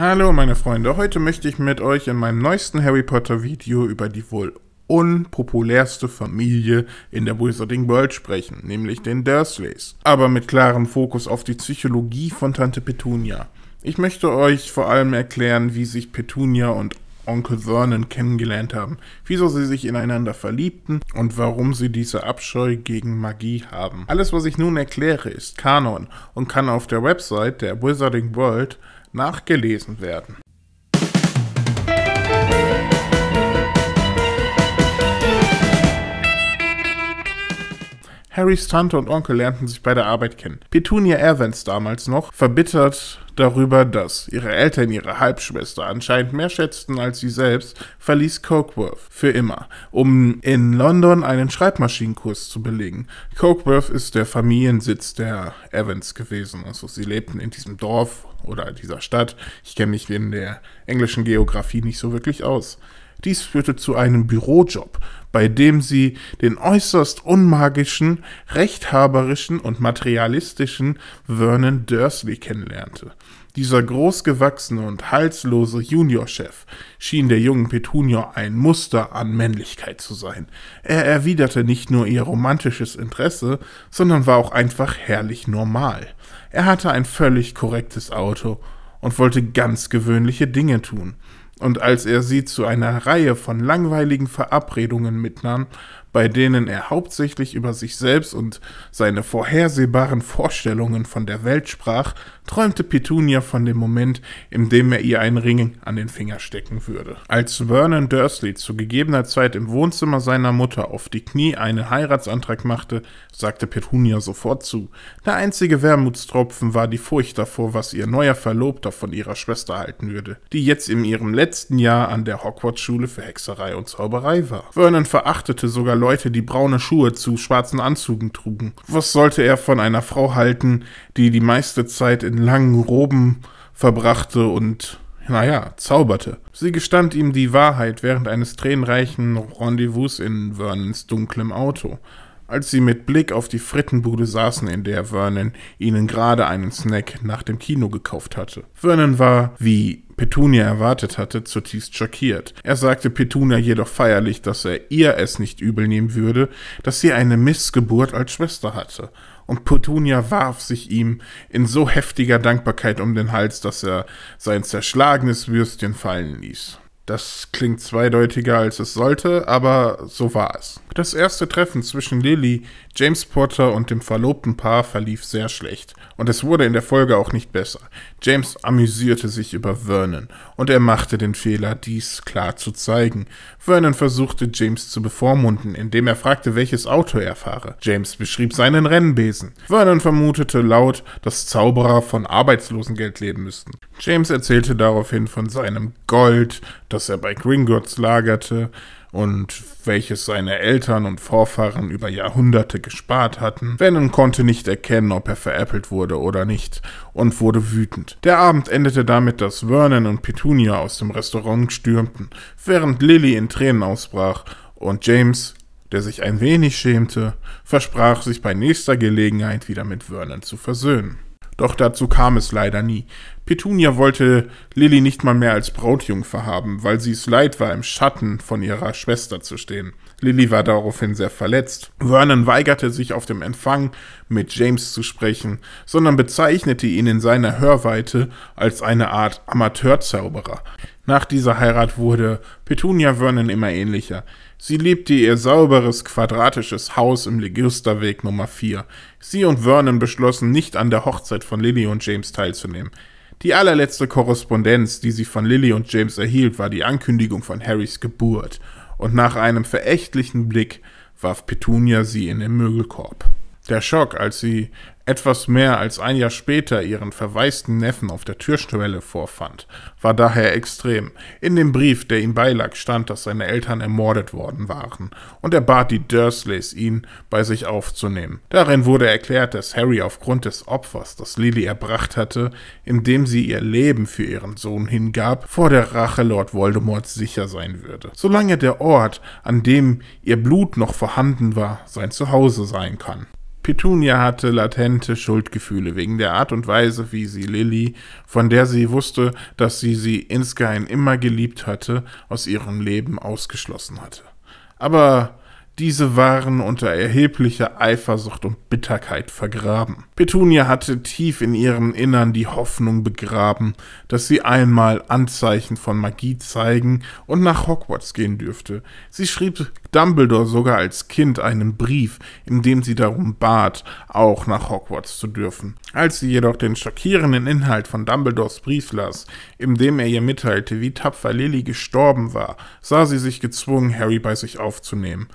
Hallo meine Freunde, heute möchte ich mit euch in meinem neuesten Harry Potter Video über die wohl unpopulärste Familie in der Wizarding World sprechen, nämlich den Dursleys, aber mit klarem Fokus auf die Psychologie von Tante Petunia. Ich möchte euch vor allem erklären, wie sich Petunia und Onkel Vernon kennengelernt haben, wieso sie sich ineinander verliebten und warum sie diese Abscheu gegen Magie haben. Alles, was ich nun erkläre, ist Kanon und kann auf der Website der Wizarding World nachgelesen werden Harrys Tante und Onkel lernten sich bei der Arbeit kennen. Petunia Evans damals noch, verbittert darüber, dass ihre Eltern ihre Halbschwester anscheinend mehr schätzten als sie selbst, verließ Cokeworth für immer, um in London einen Schreibmaschinenkurs zu belegen. Cokeworth ist der Familiensitz der Evans gewesen, also sie lebten in diesem Dorf oder dieser Stadt. Ich kenne mich in der englischen Geografie nicht so wirklich aus. Dies führte zu einem Bürojob, bei dem sie den äußerst unmagischen, rechthaberischen und materialistischen Vernon Dursley kennenlernte. Dieser großgewachsene und halslose Juniorchef schien der jungen Petunia ein Muster an Männlichkeit zu sein. Er erwiderte nicht nur ihr romantisches Interesse, sondern war auch einfach herrlich normal. Er hatte ein völlig korrektes Auto und wollte ganz gewöhnliche Dinge tun und als er sie zu einer Reihe von langweiligen Verabredungen mitnahm, bei denen er hauptsächlich über sich selbst und seine vorhersehbaren Vorstellungen von der Welt sprach, träumte Petunia von dem Moment, in dem er ihr einen Ring an den Finger stecken würde. Als Vernon Dursley zu gegebener Zeit im Wohnzimmer seiner Mutter auf die Knie einen Heiratsantrag machte, sagte Petunia sofort zu. Der einzige Wermutstropfen war die Furcht davor, was ihr neuer Verlobter von ihrer Schwester halten würde, die jetzt in ihrem letzten Jahr an der Hogwarts-Schule für Hexerei und Zauberei war. Vernon verachtete sogar Leute, Leute, die braune Schuhe zu schwarzen Anzügen trugen. Was sollte er von einer Frau halten, die die meiste Zeit in langen Roben verbrachte und naja, zauberte. Sie gestand ihm die Wahrheit während eines tränenreichen Rendezvous in Vernons dunklem Auto als sie mit Blick auf die Frittenbude saßen, in der Vernon ihnen gerade einen Snack nach dem Kino gekauft hatte. Vernon war, wie Petunia erwartet hatte, zutiefst schockiert. Er sagte Petunia jedoch feierlich, dass er ihr es nicht übel nehmen würde, dass sie eine Missgeburt als Schwester hatte. Und Petunia warf sich ihm in so heftiger Dankbarkeit um den Hals, dass er sein zerschlagenes Würstchen fallen ließ. Das klingt zweideutiger als es sollte, aber so war es. Das erste Treffen zwischen Lily, James Potter und dem verlobten Paar verlief sehr schlecht. Und es wurde in der Folge auch nicht besser. James amüsierte sich über Vernon, und er machte den Fehler, dies klar zu zeigen. Vernon versuchte, James zu bevormunden, indem er fragte, welches Auto er fahre. James beschrieb seinen Rennbesen. Vernon vermutete laut, dass Zauberer von Arbeitslosengeld leben müssten. James erzählte daraufhin von seinem Gold, das er bei Gringotts lagerte, und welches seine Eltern und Vorfahren über Jahrhunderte gespart hatten. Venom konnte nicht erkennen, ob er veräppelt wurde oder nicht und wurde wütend. Der Abend endete damit, dass Vernon und Petunia aus dem Restaurant stürmten, während Lily in Tränen ausbrach und James, der sich ein wenig schämte, versprach, sich bei nächster Gelegenheit wieder mit Vernon zu versöhnen. Doch dazu kam es leider nie. Petunia wollte Lilly nicht mal mehr als Brautjungfer haben, weil sie es leid war, im Schatten von ihrer Schwester zu stehen. Lilly war daraufhin sehr verletzt. Vernon weigerte sich auf dem Empfang mit James zu sprechen, sondern bezeichnete ihn in seiner Hörweite als eine Art Amateurzauberer. Nach dieser Heirat wurde Petunia Vernon immer ähnlicher. Sie liebte ihr sauberes, quadratisches Haus im Legisterweg Nummer 4. Sie und Vernon beschlossen, nicht an der Hochzeit von Lily und James teilzunehmen. Die allerletzte Korrespondenz, die sie von Lily und James erhielt, war die Ankündigung von Harrys Geburt, und nach einem verächtlichen Blick warf Petunia sie in den Mögelkorb. Der Schock, als sie etwas mehr als ein Jahr später ihren verwaisten Neffen auf der Türschwelle vorfand, war daher extrem. In dem Brief, der ihm beilag, stand, dass seine Eltern ermordet worden waren, und er bat die Dursleys, ihn bei sich aufzunehmen. Darin wurde erklärt, dass Harry aufgrund des Opfers, das Lily erbracht hatte, indem sie ihr Leben für ihren Sohn hingab, vor der Rache Lord Voldemorts sicher sein würde, solange der Ort, an dem ihr Blut noch vorhanden war, sein Zuhause sein kann. Petunia hatte latente Schuldgefühle wegen der Art und Weise, wie sie Lilly, von der sie wusste, dass sie sie insgeheim immer geliebt hatte, aus ihrem Leben ausgeschlossen hatte. Aber diese waren unter erheblicher Eifersucht und Bitterkeit vergraben. Petunia hatte tief in ihrem Innern die Hoffnung begraben, dass sie einmal Anzeichen von Magie zeigen und nach Hogwarts gehen dürfte. Sie schrieb Dumbledore sogar als Kind einen Brief, in dem sie darum bat, auch nach Hogwarts zu dürfen. Als sie jedoch den schockierenden Inhalt von Dumbledores Brief las, in dem er ihr mitteilte, wie tapfer Lily gestorben war, sah sie sich gezwungen, Harry bei sich aufzunehmen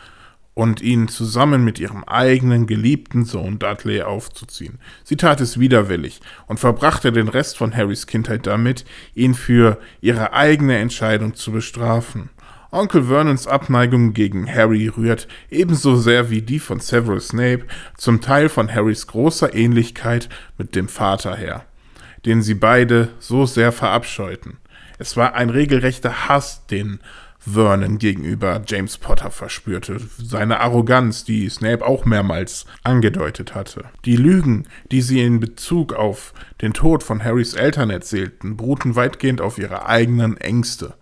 und ihn zusammen mit ihrem eigenen geliebten Sohn Dudley aufzuziehen. Sie tat es widerwillig und verbrachte den Rest von Harrys Kindheit damit, ihn für ihre eigene Entscheidung zu bestrafen. Onkel Vernons Abneigung gegen Harry rührt ebenso sehr wie die von Severus Snape zum Teil von Harrys großer Ähnlichkeit mit dem Vater her, den sie beide so sehr verabscheuten. Es war ein regelrechter Hass, den Vernon gegenüber James Potter verspürte, seine Arroganz, die Snape auch mehrmals angedeutet hatte. Die Lügen, die sie in Bezug auf den Tod von Harrys Eltern erzählten, beruhten weitgehend auf ihre eigenen Ängste.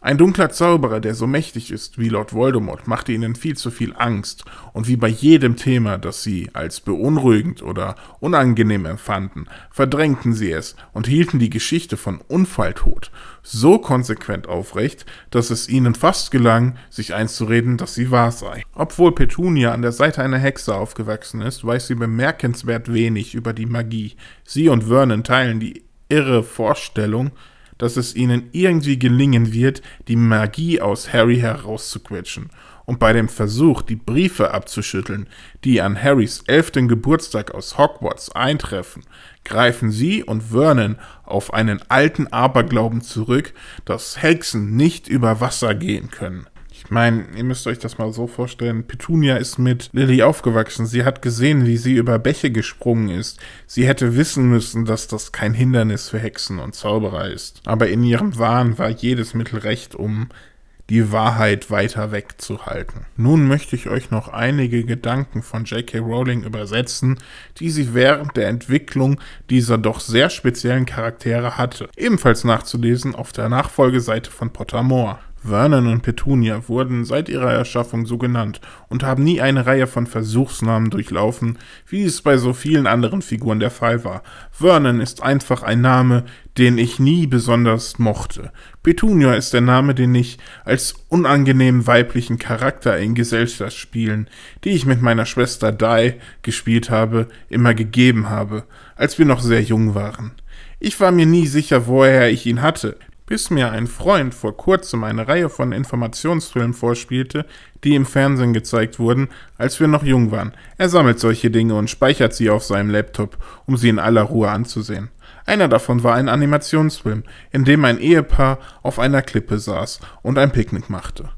Ein dunkler Zauberer, der so mächtig ist wie Lord Voldemort, machte ihnen viel zu viel Angst, und wie bei jedem Thema, das sie als beunruhigend oder unangenehm empfanden, verdrängten sie es und hielten die Geschichte von Unfalltod so konsequent aufrecht, dass es ihnen fast gelang, sich einzureden, dass sie wahr sei. Obwohl Petunia an der Seite einer Hexe aufgewachsen ist, weiß sie bemerkenswert wenig über die Magie. Sie und Vernon teilen die irre Vorstellung, dass es ihnen irgendwie gelingen wird, die Magie aus Harry herauszuquetschen. Und bei dem Versuch, die Briefe abzuschütteln, die an Harrys elften Geburtstag aus Hogwarts eintreffen, greifen sie und Vernon auf einen alten Aberglauben zurück, dass Hexen nicht über Wasser gehen können. Ich meine, ihr müsst euch das mal so vorstellen. Petunia ist mit Lilly aufgewachsen. Sie hat gesehen, wie sie über Bäche gesprungen ist. Sie hätte wissen müssen, dass das kein Hindernis für Hexen und Zauberer ist. Aber in ihrem Wahn war jedes Mittel recht, um die Wahrheit weiter wegzuhalten. Nun möchte ich euch noch einige Gedanken von J.K. Rowling übersetzen, die sie während der Entwicklung dieser doch sehr speziellen Charaktere hatte. Ebenfalls nachzulesen auf der Nachfolgeseite von Pottermore. Vernon und Petunia wurden seit ihrer Erschaffung so genannt und haben nie eine Reihe von Versuchsnamen durchlaufen, wie es bei so vielen anderen Figuren der Fall war. Vernon ist einfach ein Name, den ich nie besonders mochte. Petunia ist der Name, den ich als unangenehmen weiblichen Charakter in Gesellschaftsspielen, die ich mit meiner Schwester Dai gespielt habe, immer gegeben habe, als wir noch sehr jung waren. Ich war mir nie sicher, woher ich ihn hatte bis mir ein Freund vor kurzem eine Reihe von Informationsfilmen vorspielte, die im Fernsehen gezeigt wurden, als wir noch jung waren. Er sammelt solche Dinge und speichert sie auf seinem Laptop, um sie in aller Ruhe anzusehen. Einer davon war ein Animationsfilm, in dem ein Ehepaar auf einer Klippe saß und ein Picknick machte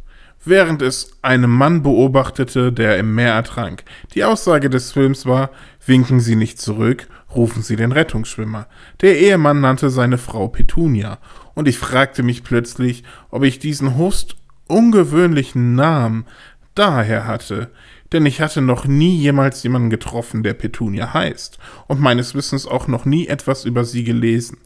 während es einen Mann beobachtete, der im Meer ertrank. Die Aussage des Films war, winken Sie nicht zurück, rufen Sie den Rettungsschwimmer. Der Ehemann nannte seine Frau Petunia, und ich fragte mich plötzlich, ob ich diesen höchst ungewöhnlichen Namen daher hatte, denn ich hatte noch nie jemals jemanden getroffen, der Petunia heißt, und meines Wissens auch noch nie etwas über sie gelesen.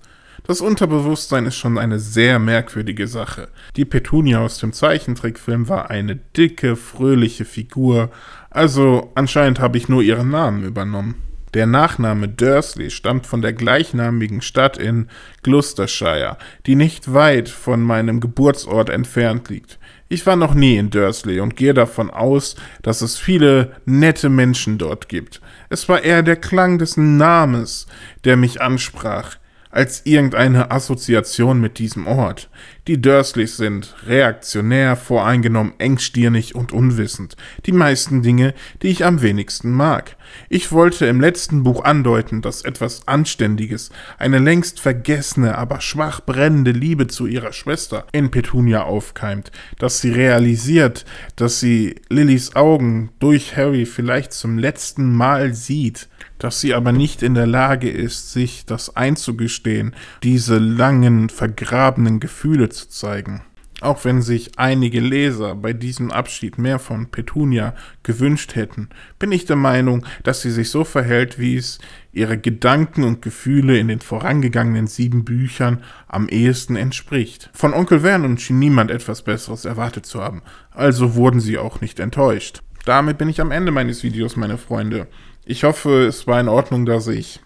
Das Unterbewusstsein ist schon eine sehr merkwürdige Sache. Die Petunia aus dem Zeichentrickfilm war eine dicke, fröhliche Figur, also anscheinend habe ich nur ihren Namen übernommen. Der Nachname Dursley stammt von der gleichnamigen Stadt in Gloucestershire, die nicht weit von meinem Geburtsort entfernt liegt. Ich war noch nie in Dursley und gehe davon aus, dass es viele nette Menschen dort gibt. Es war eher der Klang des Namens, der mich ansprach als irgendeine Assoziation mit diesem Ort. Die Dursleys sind reaktionär, voreingenommen, engstirnig und unwissend. Die meisten Dinge, die ich am wenigsten mag. Ich wollte im letzten Buch andeuten, dass etwas Anständiges, eine längst vergessene, aber schwach brennende Liebe zu ihrer Schwester in Petunia aufkeimt, dass sie realisiert, dass sie Lillys Augen durch Harry vielleicht zum letzten Mal sieht, dass sie aber nicht in der Lage ist, sich das einzugestehen, diese langen, vergrabenen Gefühle zu zeigen. Auch wenn sich einige Leser bei diesem Abschied mehr von Petunia gewünscht hätten, bin ich der Meinung, dass sie sich so verhält, wie es ihre Gedanken und Gefühle in den vorangegangenen sieben Büchern am ehesten entspricht. Von Onkel Vernon schien niemand etwas Besseres erwartet zu haben, also wurden sie auch nicht enttäuscht. Damit bin ich am Ende meines Videos, meine Freunde. Ich hoffe, es war in Ordnung, dass ich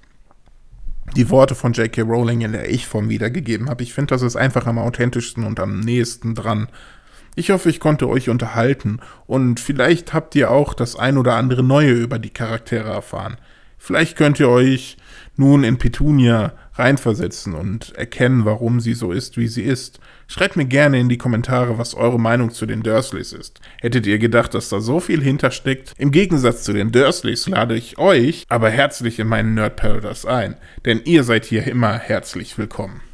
die Worte von J.K. Rowling in der Ich-Form wiedergegeben habe. Ich finde, das ist einfach am authentischsten und am nächsten dran. Ich hoffe, ich konnte euch unterhalten und vielleicht habt ihr auch das ein oder andere Neue über die Charaktere erfahren. Vielleicht könnt ihr euch nun in Petunia reinversetzen und erkennen, warum sie so ist, wie sie ist. Schreibt mir gerne in die Kommentare, was eure Meinung zu den Dursleys ist. Hättet ihr gedacht, dass da so viel hintersteckt? Im Gegensatz zu den Dursleys lade ich euch aber herzlich in meinen Nerd Paradise ein, denn ihr seid hier immer herzlich willkommen.